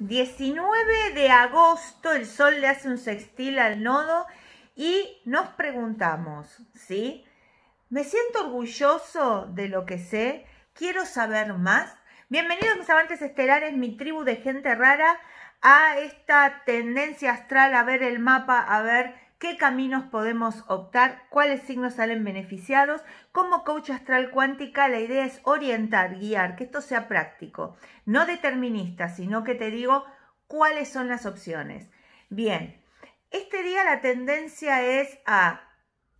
19 de agosto el Sol le hace un sextil al nodo y nos preguntamos, ¿sí? ¿Me siento orgulloso de lo que sé? ¿Quiero saber más? Bienvenidos mis amantes estelares, mi tribu de gente rara, a esta tendencia astral a ver el mapa, a ver qué caminos podemos optar, cuáles signos salen beneficiados. Como coach astral cuántica, la idea es orientar, guiar, que esto sea práctico, no determinista, sino que te digo cuáles son las opciones. Bien, este día la tendencia es a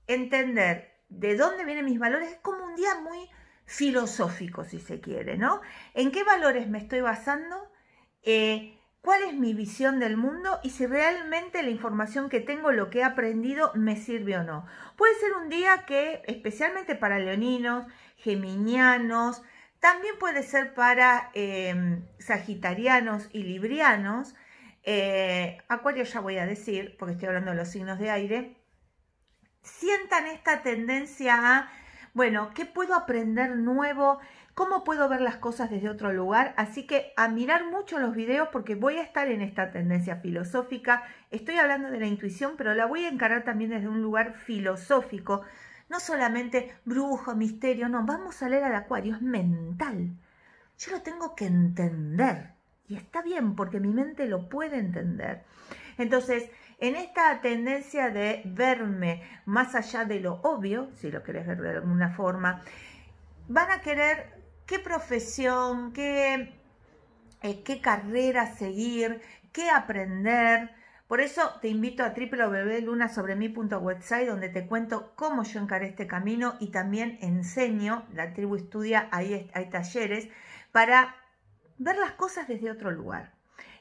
entender de dónde vienen mis valores, es como un día muy filosófico, si se quiere, ¿no? ¿En qué valores me estoy basando? Eh, cuál es mi visión del mundo y si realmente la información que tengo, lo que he aprendido, me sirve o no. Puede ser un día que, especialmente para leoninos, geminianos, también puede ser para em, sagitarianos y librianos, eh, acuario ya voy a decir, porque estoy hablando de los signos de aire, sientan esta tendencia a, bueno, ¿qué puedo aprender nuevo? cómo puedo ver las cosas desde otro lugar. Así que a mirar mucho los videos porque voy a estar en esta tendencia filosófica. Estoy hablando de la intuición, pero la voy a encarar también desde un lugar filosófico. No solamente brujo, misterio, no, vamos a leer al acuario, es mental. Yo lo tengo que entender. Y está bien porque mi mente lo puede entender. Entonces, en esta tendencia de verme más allá de lo obvio, si lo querés ver de alguna forma, van a querer qué profesión, qué, eh, qué carrera seguir, qué aprender. Por eso te invito a www.lunasobremi.website donde te cuento cómo yo encaré este camino y también enseño, la tribu estudia, ahí hay talleres, para ver las cosas desde otro lugar.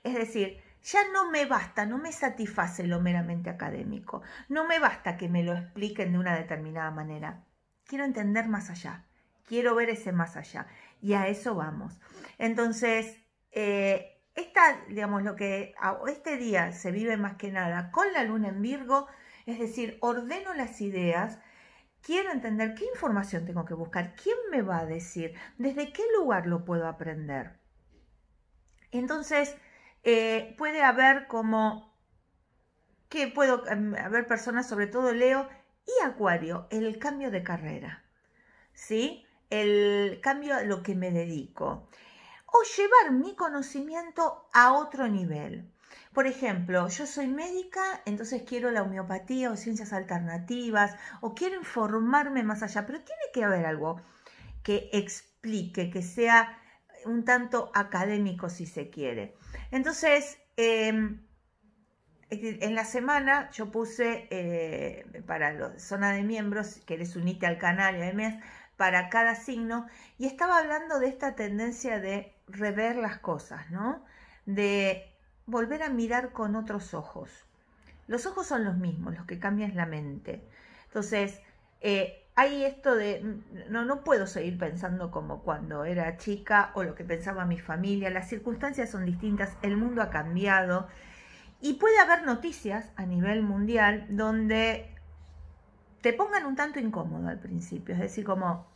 Es decir, ya no me basta, no me satisface lo meramente académico, no me basta que me lo expliquen de una determinada manera. Quiero entender más allá quiero ver ese más allá. Y a eso vamos. Entonces, eh, esta, digamos, lo que este día se vive más que nada con la luna en Virgo, es decir, ordeno las ideas, quiero entender qué información tengo que buscar, quién me va a decir, desde qué lugar lo puedo aprender. Entonces, eh, puede haber como que puedo haber em, personas, sobre todo Leo y Acuario, el cambio de carrera. ¿Sí? el cambio a lo que me dedico o llevar mi conocimiento a otro nivel. Por ejemplo, yo soy médica, entonces quiero la homeopatía o ciencias alternativas o quiero informarme más allá, pero tiene que haber algo que explique, que sea un tanto académico si se quiere. Entonces, em, en la semana yo puse eh, para la zona de miembros, que les unite al canal y además, para cada signo y estaba hablando de esta tendencia de rever las cosas, ¿no? De volver a mirar con otros ojos. Los ojos son los mismos, los que cambian es la mente. Entonces, eh, hay esto de, no, no puedo seguir pensando como cuando era chica o lo que pensaba mi familia, las circunstancias son distintas, el mundo ha cambiado y puede haber noticias a nivel mundial donde te pongan un tanto incómodo al principio, es decir, como,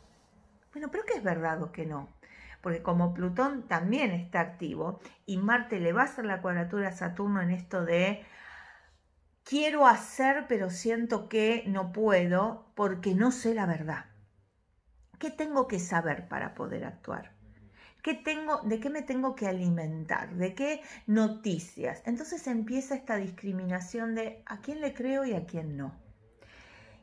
bueno, pero ¿qué es verdad o que no. Porque como Plutón también está activo y Marte le va a hacer la cuadratura a Saturno en esto de quiero hacer pero siento que no puedo porque no sé la verdad. ¿Qué tengo que saber para poder actuar? ¿Qué tengo, ¿De qué me tengo que alimentar? ¿De qué noticias? Entonces empieza esta discriminación de a quién le creo y a quién no.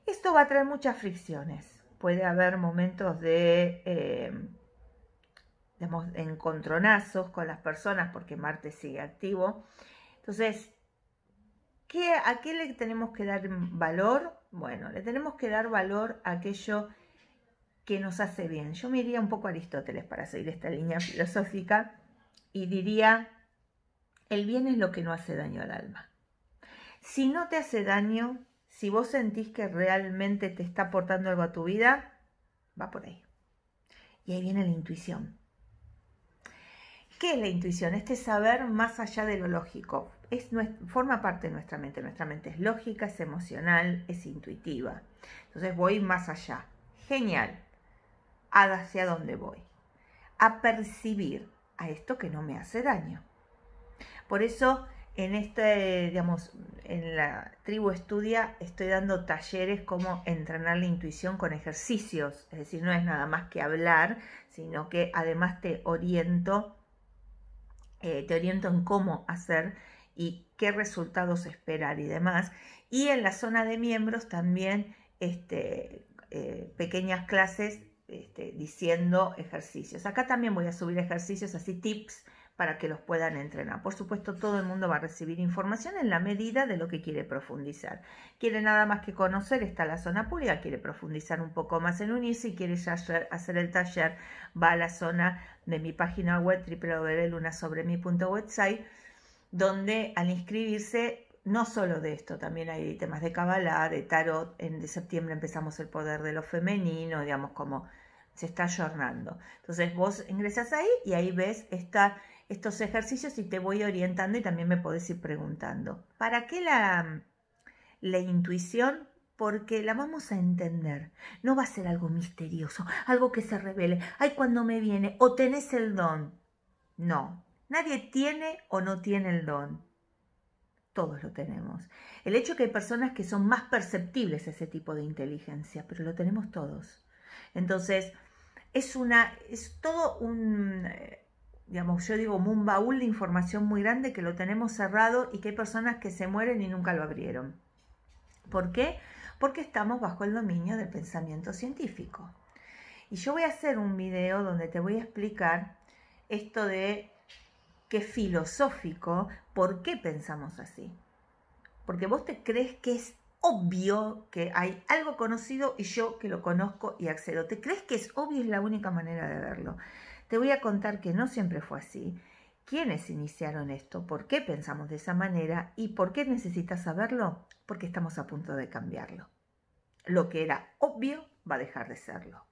Esto va a traer muchas fricciones. Puede haber momentos de, eh, encontronazos con las personas porque Marte sigue activo. Entonces, ¿qué, ¿a qué le tenemos que dar valor? Bueno, le tenemos que dar valor a aquello que nos hace bien. Yo me iría un poco a Aristóteles para seguir esta línea filosófica y diría, el bien es lo que no hace daño al alma. Si no te hace daño, si vos sentís que realmente te está aportando algo a tu vida, va por ahí. Y ahí viene la intuición. ¿Qué es la intuición? Este saber más allá de lo lógico. Es, forma parte de nuestra mente. Nuestra mente es lógica, es emocional, es intuitiva. Entonces voy más allá. Genial. Hacia dónde voy. A percibir a esto que no me hace daño. Por eso en este, digamos, en la tribu estudia estoy dando talleres como entrenar la intuición con ejercicios, es decir, no es nada más que hablar, sino que además te oriento, eh, te oriento en cómo hacer y qué resultados esperar y demás. Y en la zona de miembros también este, eh, pequeñas clases este, diciendo ejercicios. Acá también voy a subir ejercicios, así tips para que los puedan entrenar. Por supuesto, todo el mundo va a recibir información en la medida de lo que quiere profundizar. Quiere nada más que conocer, está la zona pública, quiere profundizar un poco más en unirse y quiere ya hacer el taller, va a la zona de mi página web www.lunasobremi.website, donde al inscribirse no solo de esto, también hay temas de Kabbalah, de tarot. En septiembre empezamos el poder de lo femenino, digamos, como se está llorando Entonces vos ingresas ahí y ahí ves estos ejercicios y te voy orientando y también me podés ir preguntando. ¿Para qué la, la intuición? Porque la vamos a entender. No va a ser algo misterioso, algo que se revele. Ay, cuando me viene, o tenés el don. No, nadie tiene o no tiene el don. Todos lo tenemos. El hecho que hay personas que son más perceptibles a ese tipo de inteligencia, pero lo tenemos todos. Entonces, es, una, es todo un, eh, digamos, yo digo, un baúl de información muy grande que lo tenemos cerrado y que hay personas que se mueren y nunca lo abrieron. ¿Por qué? Porque estamos bajo el dominio del pensamiento científico. Y yo voy a hacer un video donde te voy a explicar esto de qué filosófico, por qué pensamos así. Porque vos te crees que es obvio que hay algo conocido y yo que lo conozco y accedo. ¿Te crees que es obvio? Es la única manera de verlo. Te voy a contar que no siempre fue así. ¿Quiénes iniciaron esto? ¿Por qué pensamos de esa manera? ¿Y por qué necesitas saberlo? Porque estamos a punto de cambiarlo. Lo que era obvio va a dejar de serlo.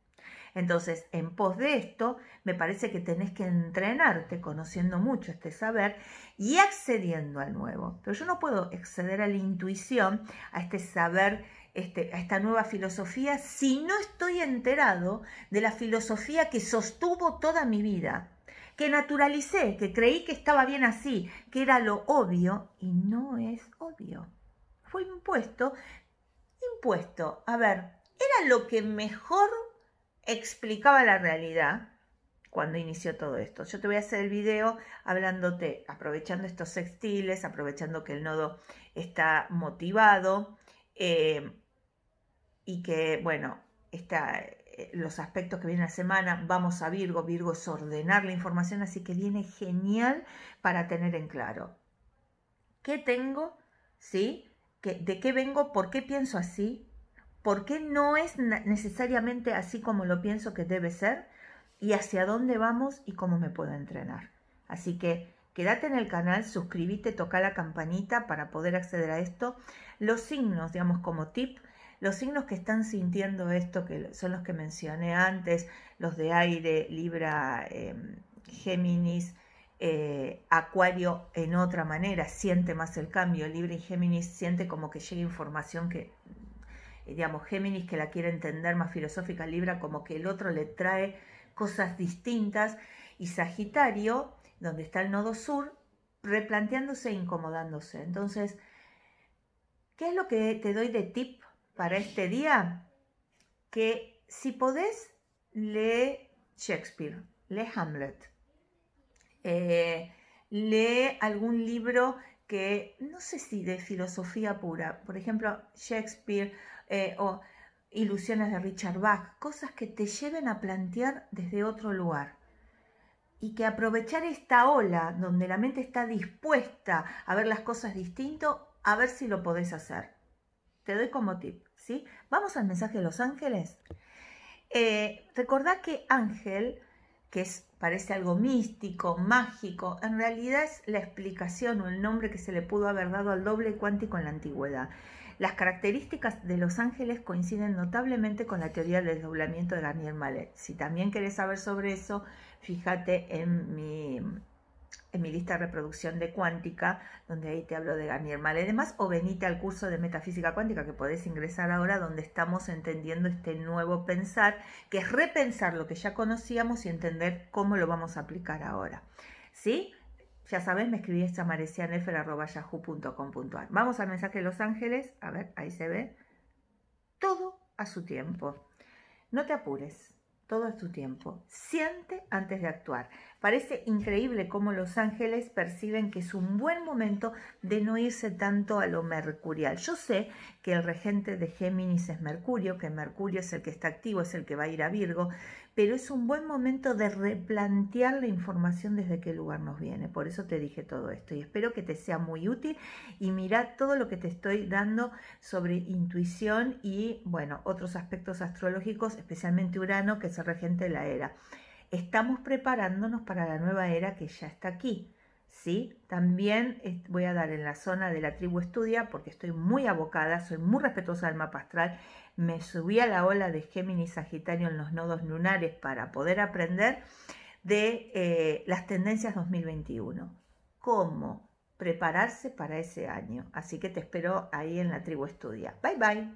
Entonces, en pos de esto, me parece que tenés que entrenarte conociendo mucho este saber y accediendo al nuevo. Pero yo no puedo acceder a la intuición, a este saber, este, a esta nueva filosofía, si no estoy enterado de la filosofía que sostuvo toda mi vida que naturalicé, que creí que estaba bien así, que era lo obvio, y no es obvio. Fue impuesto, impuesto. A ver, era lo que mejor explicaba la realidad cuando inició todo esto. Yo te voy a hacer el video hablándote, aprovechando estos sextiles, aprovechando que el nodo está motivado eh, y que, bueno, está, eh, los aspectos que viene la semana, vamos a Virgo, Virgo es ordenar la información, así que viene genial para tener en claro qué tengo, ¿sí? ¿De qué vengo? ¿Por qué pienso así? por qué no es necesariamente así como lo pienso que debe ser y hacia dónde vamos y cómo me puedo entrenar. Así que quédate en el canal, suscríbete, toca la campanita para poder acceder a esto. Los signos, digamos como tip, los signos que están sintiendo esto, que son los que mencioné antes, los de aire, Libra, em, Géminis, eh, Acuario en otra manera, siente más el cambio, Libra y Géminis siente como que llega información que eh, digamos, Géminis que la quiere entender más filosófica, Libra como que el otro le trae cosas distintas, y Sagitario, donde está el nodo sur, replanteándose e incomodándose. Entonces, ¿qué es lo que te doy de tip para este día? Que si podés, lee Shakespeare, lee Hamlet, eh, lee algún libro que no sé si de filosofía pura, por ejemplo, Shakespeare eh, o ilusiones de Richard Bach, cosas que te lleven a plantear desde otro lugar. Y que aprovechar esta ola donde la mente está dispuesta a ver las cosas distinto, a ver si lo podés hacer. Te doy como tip, ¿sí? Vamos al mensaje de los ángeles. Eh, recordá que ángel, que parece algo místico, mágico, en realidad es la explicación o el nombre que se le pudo haber dado al doble cuántico en la antigüedad. Las características de los ángeles coinciden notablemente con la teoría del desdoblamiento de Daniel Mallet. Si también querés saber sobre eso, fíjate en mi, en mi lista de reproducción de cuántica, donde ahí te hablo de Daniel Mallet. Además, o venite al curso de metafísica cuántica que podés ingresar ahora, donde estamos entendiendo este nuevo pensar, que es repensar lo que ya conocíamos y entender cómo lo vamos a aplicar ahora. ¿Sí? Ya sabes, me escribí a marecianefer.yahoo.com.ar. Vamos al mensaje de Los Ángeles. A ver, ahí se ve. Todo a su tiempo. No te apures. Todo a su tiempo. Siente antes de actuar. Parece increíble cómo los ángeles perciben que es un buen momento de no irse tanto a lo mercurial. Yo sé que el regente de Géminis es Mercurio, que Mercurio es el que está activo, es el que va a ir a Virgo, pero es un buen momento de replantear la información desde qué lugar nos viene. Por eso te dije todo esto y espero que te sea muy útil y mira todo lo que te estoy dando sobre intuición y, bueno, otros aspectos astrológicos, especialmente Urano, que es el regente de la era estamos preparándonos para la nueva era que ya está aquí. ¿sí? También voy a dar en la zona de la tribu estudia porque estoy muy abocada, soy muy respetuosa del mapa me subí a la ola de Géminis Sagitario en los nodos lunares para poder aprender de eh, las tendencias 2021. ¿Cómo? prepararse para ese año. Así que te espero ahí en la tribu estudia. Bye bye.